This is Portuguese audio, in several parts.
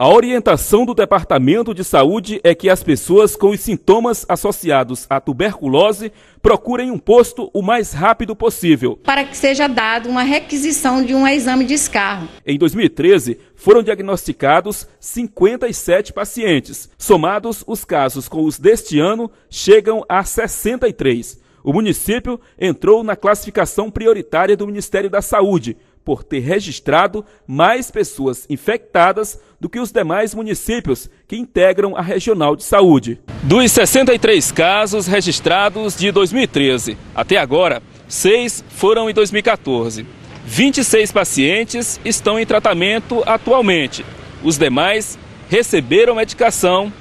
A orientação do Departamento de Saúde é que as pessoas com os sintomas associados à tuberculose procurem um posto o mais rápido possível. Para que seja dado uma requisição de um exame de escarro. Em 2013, foram diagnosticados 57 pacientes. Somados os casos com os deste ano, chegam a 63. O município entrou na classificação prioritária do Ministério da Saúde por ter registrado mais pessoas infectadas do que os demais municípios que integram a Regional de Saúde. Dos 63 casos registrados de 2013 até agora, seis foram em 2014. 26 pacientes estão em tratamento atualmente. Os demais receberam medicação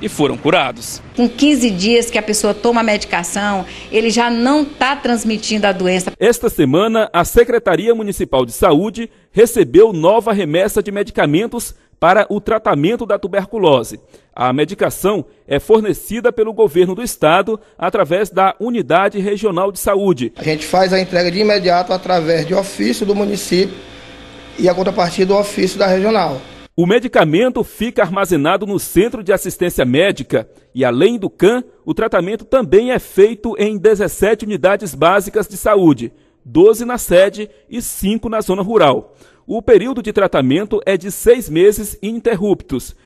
e foram curados. Com 15 dias que a pessoa toma a medicação, ele já não está transmitindo a doença. Esta semana, a Secretaria Municipal de Saúde recebeu nova remessa de medicamentos para o tratamento da tuberculose. A medicação é fornecida pelo governo do estado através da Unidade Regional de Saúde. A gente faz a entrega de imediato através de ofício do município e a contrapartida do ofício da regional. O medicamento fica armazenado no centro de assistência médica e, além do CAN, o tratamento também é feito em 17 unidades básicas de saúde, 12 na sede e 5 na zona rural. O período de tratamento é de seis meses ininterruptos